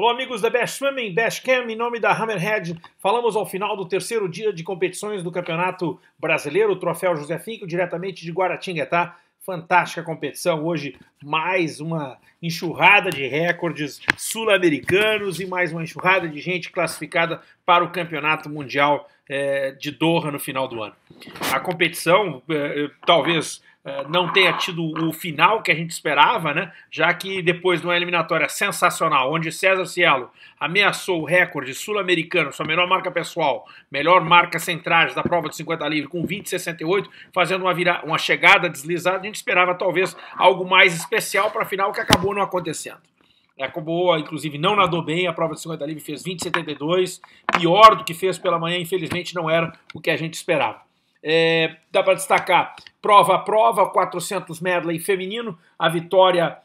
Alô, amigos da Bash Swimming, Bash Cam, em nome da Hammerhead, falamos ao final do terceiro dia de competições do Campeonato Brasileiro, o Troféu José Finco, diretamente de Guaratinguetá. Fantástica competição hoje, mais uma enxurrada de recordes sul-americanos e mais uma enxurrada de gente classificada para o Campeonato Mundial eh, de Doha no final do ano. A competição, eh, eh, talvez eh, não tenha tido o final que a gente esperava, né? já que depois de uma eliminatória sensacional, onde César Cielo ameaçou o recorde sul-americano, sua melhor marca pessoal, melhor marca centrais da prova de 50 livre, com 20,68, fazendo uma, vira... uma chegada deslizada, a gente esperava talvez algo mais especial para a final que acabou não acontecendo. É, acabou, inclusive, não nadou bem. A prova de 50 livre fez 20,72. Pior do que fez pela manhã, infelizmente, não era o que a gente esperava. É, dá para destacar prova a prova, 400 medley feminino, a vitória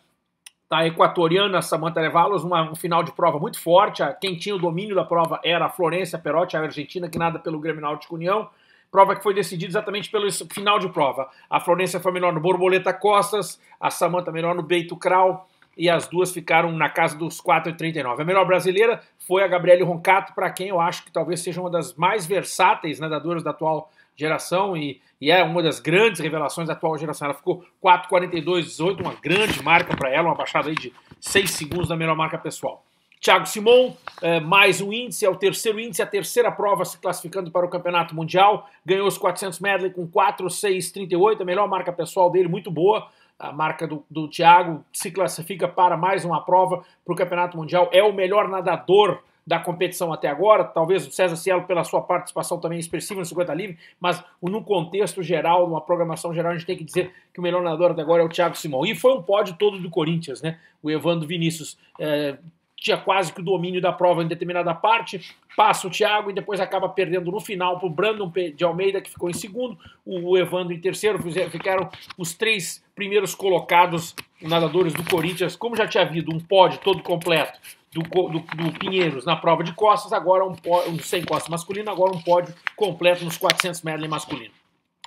da tá equatoriana Samantha Levalos, uma, um final de prova muito forte. A, quem tinha o domínio da prova era a Florência Perotti, a argentina, que nada pelo Grêmio Náutico União. Prova que foi decidida exatamente pelo final de prova. A Florência foi melhor no Borboleta Costas, a Samantha melhor no Beito Kral e as duas ficaram na casa dos 4,39. A melhor brasileira foi a Gabriele Roncato, para quem eu acho que talvez seja uma das mais versáteis nadadoras da atual geração e, e é uma das grandes revelações da atual geração. Ela ficou 4,42,18, uma grande marca para ela, uma baixada aí de 6 segundos da melhor marca pessoal. Thiago Simon, é, mais um índice, é o terceiro índice, a terceira prova se classificando para o Campeonato Mundial. Ganhou os 400 medley com 4,6,38, a melhor marca pessoal dele, muito boa a marca do, do Thiago, se classifica para mais uma prova para o Campeonato Mundial. É o melhor nadador da competição até agora, talvez o César Cielo pela sua participação também expressiva no 50 livre, mas no contexto geral, numa programação geral, a gente tem que dizer que o melhor nadador até agora é o Thiago Simão. E foi um pódio todo do Corinthians, né? O Evandro Vinícius eh, tinha quase que o domínio da prova em determinada parte, passa o Thiago e depois acaba perdendo no final para o Brandon de Almeida, que ficou em segundo, o Evandro em terceiro, ficaram os três primeiros colocados nadadores do Corinthians, como já tinha havido um pódio todo completo do, do, do Pinheiros na prova de costas, agora um, pódio, um sem costas masculino, agora um pódio completo nos 400 medley masculino.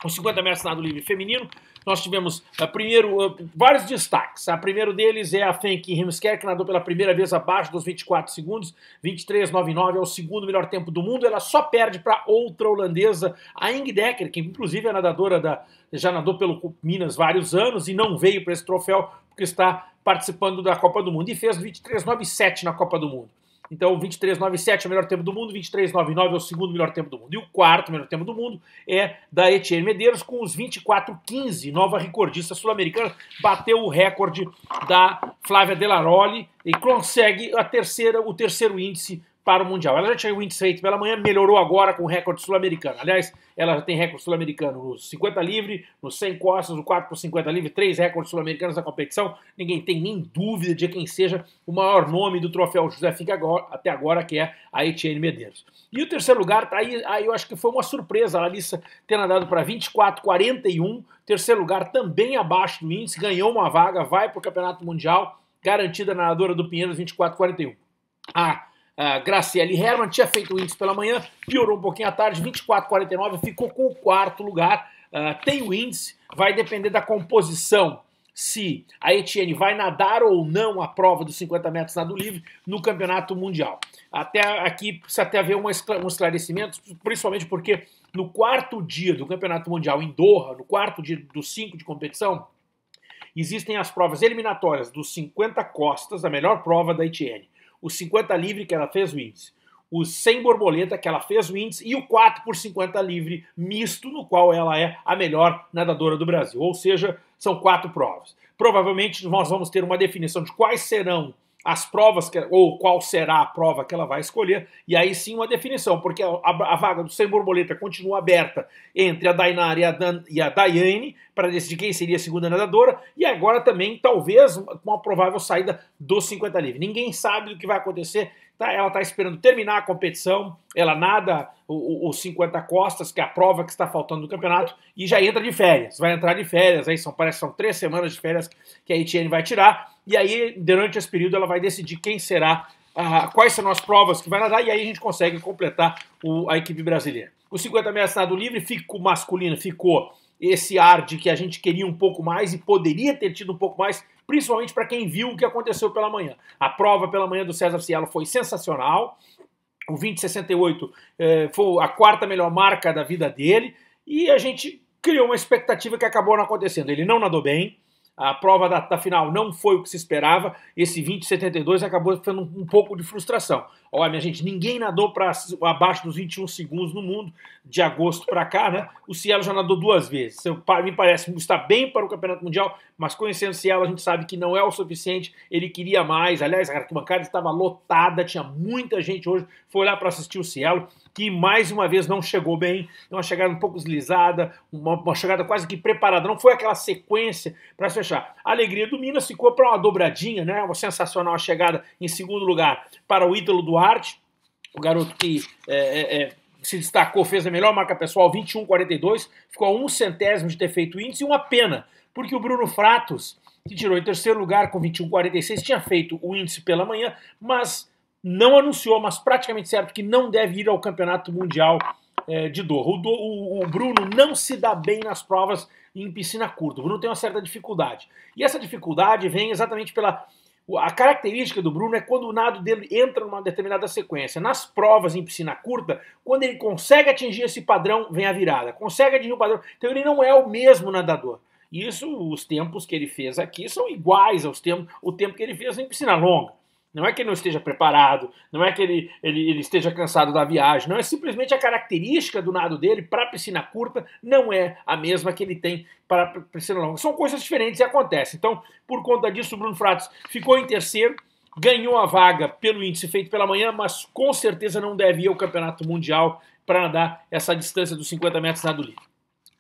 Com 50 metros nado livre feminino, nós tivemos uh, primeiro uh, vários destaques. O primeiro deles é a Fenke Hemsker, que nadou pela primeira vez abaixo dos 24 segundos, 23,99 é o segundo melhor tempo do mundo. Ela só perde para outra holandesa, a Inge Decker, que inclusive é nadadora da já nadou pelo Minas vários anos e não veio para esse troféu porque está participando da Copa do Mundo e fez 23,97 na Copa do Mundo. Então, 23,97 é o melhor tempo do mundo, 23,99 é o segundo melhor tempo do mundo. E o quarto melhor tempo do mundo é da Etienne Medeiros, com os 24,15, nova recordista sul-americana, bateu o recorde da Flávia Delaroli e consegue a terceira, o terceiro índice para o Mundial. Ela já tinha o índice feito pela manhã, melhorou agora com o recorde sul-americano. Aliás, ela já tem recorde sul-americano nos 50 livre, nos 100 costas, no 4 por 50 livre, três recordes sul-americanos na competição. Ninguém tem nem dúvida de quem seja o maior nome do troféu José Fica agora, até agora, que é a Etienne Medeiros. E o terceiro lugar, tá aí, aí eu acho que foi uma surpresa a Larissa ter nadado para 24,41. Terceiro lugar, também abaixo do índice, ganhou uma vaga, vai para o Campeonato Mundial, garantida nadadora do Pinheiros 24,41. Ah, a Graciele Herman tinha feito o índice pela manhã, piorou um pouquinho à tarde, 24,49, ficou com o quarto lugar. Uh, tem o índice, vai depender da composição. Se a Etienne vai nadar ou não a prova dos 50 metros nado livre no campeonato mundial. Até aqui precisa até haver um esclarecimento, principalmente porque no quarto dia do campeonato mundial em Doha, no quarto dia dos cinco de competição, existem as provas eliminatórias dos 50 costas, a melhor prova da Etienne o 50 livre, que ela fez o índice, o 100 borboleta, que ela fez o índice, e o 4 por 50 livre misto, no qual ela é a melhor nadadora do Brasil. Ou seja, são quatro provas. Provavelmente nós vamos ter uma definição de quais serão as provas, que, ou qual será a prova que ela vai escolher, e aí sim uma definição, porque a, a, a vaga do Sem Borboleta continua aberta entre a Dainara e a, Dan, e a Daiane para decidir quem seria a segunda nadadora, e agora também, talvez, com uma provável saída do 50 livre. Ninguém sabe o que vai acontecer, tá, ela está esperando terminar a competição, ela nada os 50 costas, que é a prova que está faltando no campeonato, e já entra de férias, vai entrar de férias, aí são, parece que são três semanas de férias que a Etienne vai tirar, e aí, durante esse período, ela vai decidir quem será, uh, quais serão as provas que vai nadar, e aí a gente consegue completar o, a equipe brasileira. O 50 metros nado livre ficou masculino, ficou esse ar de que a gente queria um pouco mais e poderia ter tido um pouco mais, principalmente para quem viu o que aconteceu pela manhã. A prova pela manhã do César Cielo foi sensacional. O 2068 eh, foi a quarta melhor marca da vida dele e a gente criou uma expectativa que acabou não acontecendo. Ele não nadou bem, a prova da, da, final não foi o que se esperava, esse 2072 acabou sendo um, um pouco de frustração. Olha, minha gente, ninguém nadou para abaixo dos 21 segundos no mundo, de agosto para cá, né? O Cielo já nadou duas vezes. me parece que está bem para o Campeonato Mundial, mas conhecendo o Cielo, a gente sabe que não é o suficiente. Ele queria mais. Aliás, a arquibancada estava lotada, tinha muita gente hoje. Foi lá para assistir o Cielo, que mais uma vez não chegou bem. Uma chegada um pouco deslizada, uma, uma chegada quase que preparada. Não foi aquela sequência para fechar. A alegria do Minas ficou para uma dobradinha, né? Uma sensacional chegada em segundo lugar para o Ítalo do Duarte, o garoto que é, é, é, se destacou, fez a melhor marca pessoal, 21,42, ficou a um centésimo de ter feito índice e uma pena, porque o Bruno Fratos, que tirou em terceiro lugar com 21,46, tinha feito o índice pela manhã, mas não anunciou, mas praticamente certo que não deve ir ao Campeonato Mundial é, de Doha. O, o, o, Bruno não se dá bem nas provas em piscina curta. O Bruno tem uma certa dificuldade. E essa dificuldade vem exatamente pela a característica do Bruno é quando o nado dele entra numa determinada sequência. Nas provas em piscina curta, quando ele consegue atingir esse padrão, vem a virada. Consegue atingir o padrão. Então ele não é o mesmo nadador. Isso, os tempos que ele fez aqui são iguais aos tempos, o tempo que ele fez em piscina longa. Não é que ele não esteja preparado, não é que ele, ele, ele esteja cansado da viagem, não é simplesmente a característica do nado dele para piscina curta não é a mesma que ele tem para piscina longa. São coisas diferentes e acontecem. Então, por conta disso, o Bruno Fratos ficou em terceiro, ganhou a vaga pelo índice feito pela manhã, mas com certeza não deve ir ao Campeonato Mundial para nadar essa distância dos 50 metros nado livre.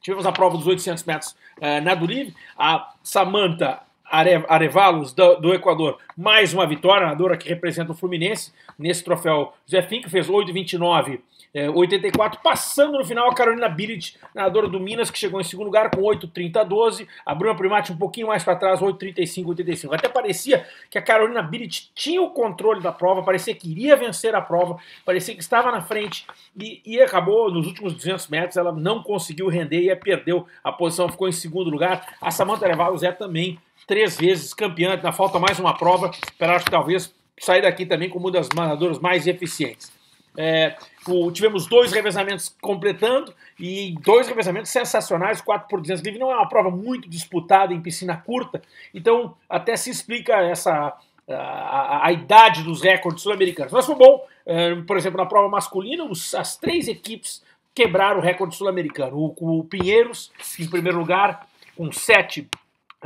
Tivemos a prova dos 800 metros eh, nado livre. A Samantha Arevalos do, do, Equador, mais uma vitória, nadadora que representa o Fluminense nesse troféu. Zé Fink fez 8,29, é, 84, passando no final a Carolina Billich, nadadora do Minas, que chegou em segundo lugar com 8,30, 12, abriu uma primate um pouquinho mais para trás, 8,35, 85. Até parecia que a Carolina Billich tinha o controle da prova, parecia que iria vencer a prova, parecia que estava na frente e, e acabou nos últimos 200 metros, ela não conseguiu render e é, perdeu a posição, ficou em segundo lugar. A Samantha Arevalos é também três vezes campeã, na falta mais uma prova, para acho que talvez sair daqui também como uma das nadadoras mais eficientes. É, o, tivemos dois revezamentos completando e dois revezamentos sensacionais, 4 por 200 livre. Não é uma prova muito disputada em piscina curta, então até se explica essa a, a, a idade dos recordes sul-americanos. Mas foi bom, é, por exemplo, na prova masculina, os, as três equipes quebraram o recorde sul-americano. O, o Pinheiros, em primeiro lugar, com 7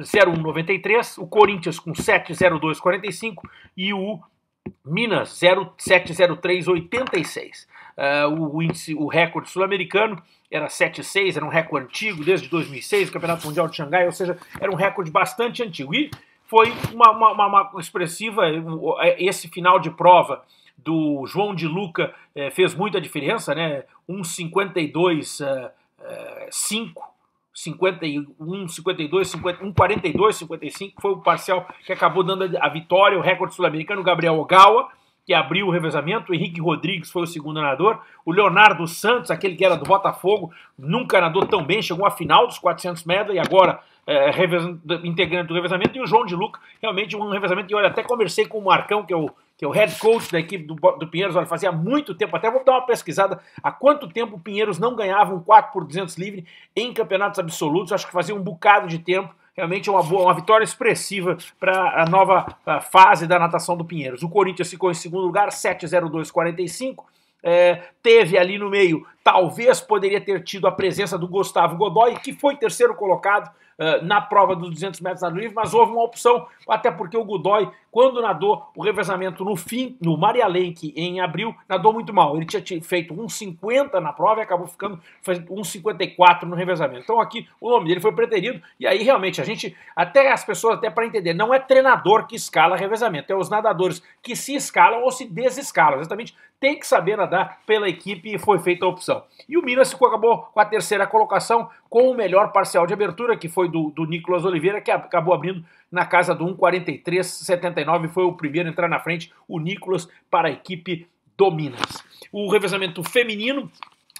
0193, o Corinthians com 70245 e o Minas 070386. Uh, o, o, índice, o recorde sul-americano era 76, era um recorde antigo desde 2006, o Campeonato Mundial de Xangai, ou seja, era um recorde bastante antigo. E foi uma, uma, uma expressiva, é, esse final de prova do João de Luca é, fez muita diferença, né? 1,52,5 51, 52, 51, 42, 55, foi o parcial que acabou dando a vitória, o recorde sul-americano, Gabriel Ogawa, que abriu o revezamento, o Henrique Rodrigues foi o segundo nadador, o Leonardo Santos, aquele que era do Botafogo, nunca nadou tão bem, chegou à final dos 400 metros e agora é, integrante do revezamento, e o João de Luca, realmente um revezamento, e olha, até conversei com o Marcão, que é o que é o head coach da equipe do, do Pinheiros, olha, fazia muito tempo, até vou dar uma pesquisada, há quanto tempo o Pinheiros não ganhava um 4 por 200 livre em campeonatos absolutos, acho que fazia um bocado de tempo, realmente é uma, boa, uma vitória expressiva para a nova a fase da natação do Pinheiros. O Corinthians ficou em segundo lugar, 7-0-2-45, é, teve ali no meio talvez poderia ter tido a presença do Gustavo Godoy, que foi terceiro colocado uh, na prova dos 200 metros nado livre, mas houve uma opção, até porque o Godoy, quando nadou o revezamento no fim, no Maria Lenk, em abril, nadou muito mal. Ele tinha feito 1,50 na prova e acabou ficando 1,54 no revezamento. Então aqui o nome dele foi preterido, e aí realmente a gente, até as pessoas, até para entender, não é treinador que escala revezamento, é os nadadores que se escalam ou se desescalam. Exatamente, tem que saber nadar pela equipe e foi feita a opção. E o Minas acabou com a terceira colocação, com o melhor parcial de abertura, que foi do, do Nicolas Oliveira, que acabou abrindo na casa do 1,43,79. Foi o primeiro a entrar na frente, o Nicolas, para a equipe do Minas. O revezamento feminino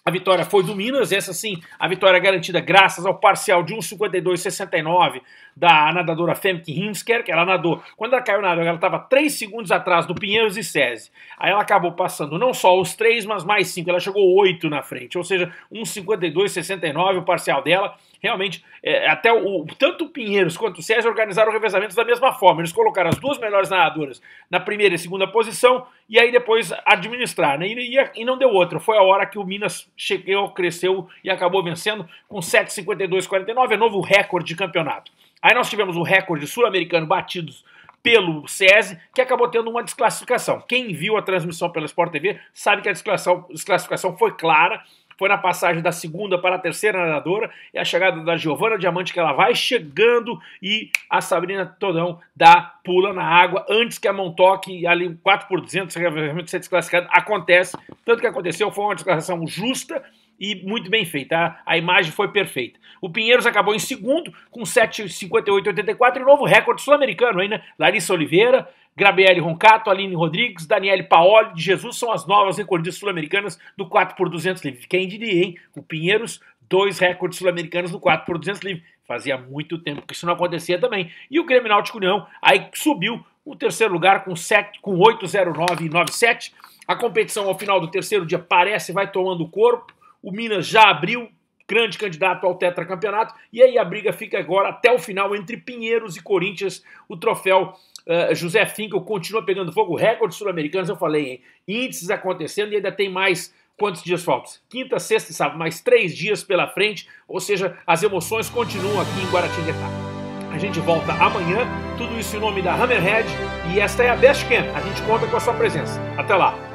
a vitória foi do Minas, essa sim, a vitória garantida graças ao parcial de 1,52,69 da nadadora Femke Hinsker, que ela nadou. Quando ela caiu na água, ela estava 3 segundos atrás do Pinheiros e Sese. Aí ela acabou passando não só os 3, mas mais 5. Ela chegou 8 na frente, ou seja, 1,52,69 o parcial dela realmente, é, até o, tanto o Pinheiros quanto o César organizaram revezamentos da mesma forma. Eles colocaram as duas melhores nadadoras na primeira e segunda posição e aí depois administrar. Né? E, e, e não deu outra. Foi a hora que o Minas chegou, cresceu e acabou vencendo com 7,52,49. É novo recorde de campeonato. Aí nós tivemos o recorde sul-americano batidos pelo SESI, que acabou tendo uma desclassificação. Quem viu a transmissão pela Sport TV sabe que a desclassificação foi clara foi na passagem da segunda para a terceira nadadora, é a chegada da Giovana Diamante que ela vai chegando e a Sabrina Todão dá pula na água antes que a Montoque ali 4 por 200 realmente ser desclassificada, acontece, tanto que aconteceu, foi uma desclassificação justa e muito bem feita, tá? a, imagem foi perfeita. O Pinheiros acabou em segundo com 7,58,84 e novo recorde sul-americano ainda, né? Larissa Oliveira Gabriele Roncato, Aline Rodrigues, Daniele Paoli, de Jesus são as novas recordistas sul-americanas do 4x200 livre. Quem diria, hein? O Pinheiros, dois recordes sul-americanos no 4x200 livre. Fazia muito tempo que isso não acontecia também. E o Grêmio Náutico União aí subiu o terceiro lugar com, com 8,09,97. A competição ao final do terceiro dia parece vai tomando corpo. O Minas já abriu grande candidato ao tetracampeonato. E aí a briga fica agora até o final entre Pinheiros e Corinthians. O troféu uh, José Finkel continua pegando fogo. Recordes sul-americanos, eu falei, hein? Índices acontecendo e ainda tem mais. Quantos dias faltam? Quinta, sexta e sábado, mais três dias pela frente, ou seja, as emoções continuam aqui em Guaratinguetá. A gente volta amanhã, tudo isso em nome da Hammerhead e esta é a Best Camp. A gente conta com a sua presença. Até lá!